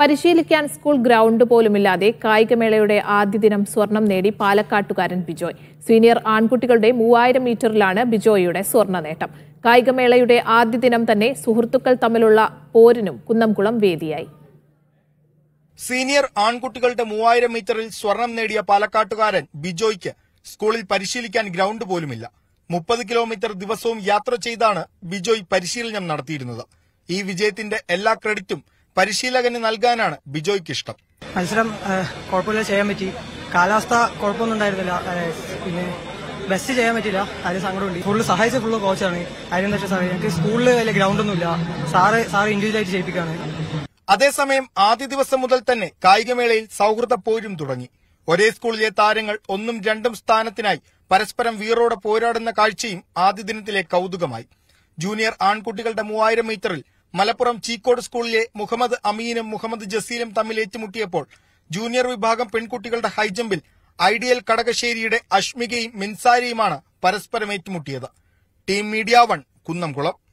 പരിശീലിക്കാൻ school ground പോലുമില്ലാതെ കായികമേളയുടെ ആദ്യ ദിനം സ്വർണം നേടി പാലക്കാട്ടുകാരൻ ബിജോയ് സീനിയർ ആൺകുട്ടികളുടെ മൂവായിരം മീറ്ററിലാണ് ബിജോയിയുടെ സ്വർണ്ണ നേട്ടം കായികമേളയുടെ ആദ്യ ദിനം തന്നെ സുഹൃത്തുക്കൾ തമ്മിലുള്ള പോരിനും കുന്നംകുളം വേദിയായി സീനിയർ ആൺകുട്ടികളുടെ മൂവായിരം മീറ്ററിൽ സ്വർണം നേടിയ പാലക്കാട്ടുകാരൻ ബിജോയ്ക്ക് സ്കൂളിൽ പരിശീലിക്കാൻ ഗ്രൗണ്ട് പോലുമില്ല മുപ്പത് കിലോമീറ്റർ ദിവസവും യാത്ര ചെയ്താണ് ബിജോയ് പരിശീലനം നടത്തിയിരുന്നത് ഈ വിജയത്തിന്റെ എല്ലാ ക്രെഡിറ്റും പരിശീലകന് നൽകാനാണ് ബിജോയ്ക്ക് ഇഷ്ടം മത്സരം കുഴപ്പമില്ല ചെയ്യാൻ പറ്റി കാലാവസ്ഥ കുഴപ്പമൊന്നും ഉണ്ടായിരുന്നില്ല പിന്നെ ബെസ്റ്റ് ചെയ്യാൻ പറ്റില്ല അതിന് സങ്കടമുണ്ട് ഫുള്ള് സഹായിച്ച ഫുള്ള് കോച്ചാണ് അതിനെന്താ സാറേ ഞങ്ങൾക്ക് സ്കൂളിൽ വലിയ ഗ്രൗണ്ടൊന്നും ഇല്ല സാറ് സാറ് ഇൻഡിവിജ്വലായിട്ട് ചെയ്യിപ്പിക്കാണ് അതേസമയം ആദ്യ ദിവസം മുതൽ തന്നെ കായികമേളയിൽ സൗഹൃദ പോരും തുടങ്ങി ഒരേ സ്കൂളിലെ താരങ്ങൾ ഒന്നും രണ്ടും സ്ഥാനത്തിനായി പരസ്പരം വീറോടെ പോരാടുന്ന കാഴ്ചയും ആദ്യ ദിനത്തിലെ കൗതുകമായി ജൂനിയർ ആൺകുട്ടികളുടെ മൂവായിരം മീറ്ററിൽ മലപ്പുറം ചീക്കോട് സ്കൂളിലെ മുഹമ്മദ് അമീനും മുഹമ്മദ് ജസീലും തമ്മിൽ ഏറ്റുമുട്ടിയപ്പോൾ ജൂനിയർ വിഭാഗം പെൺകുട്ടികളുടെ ഹൈജമ്പിൽ ഐഡിയൽ കടകശ്ശേരിയുടെ അഷ്മികയും മിൻസാരിയുമാണ് പരസ്പരം ഏറ്റുമുട്ടിയത് ടീം മീഡിയ വൺ കുന്നംകുളം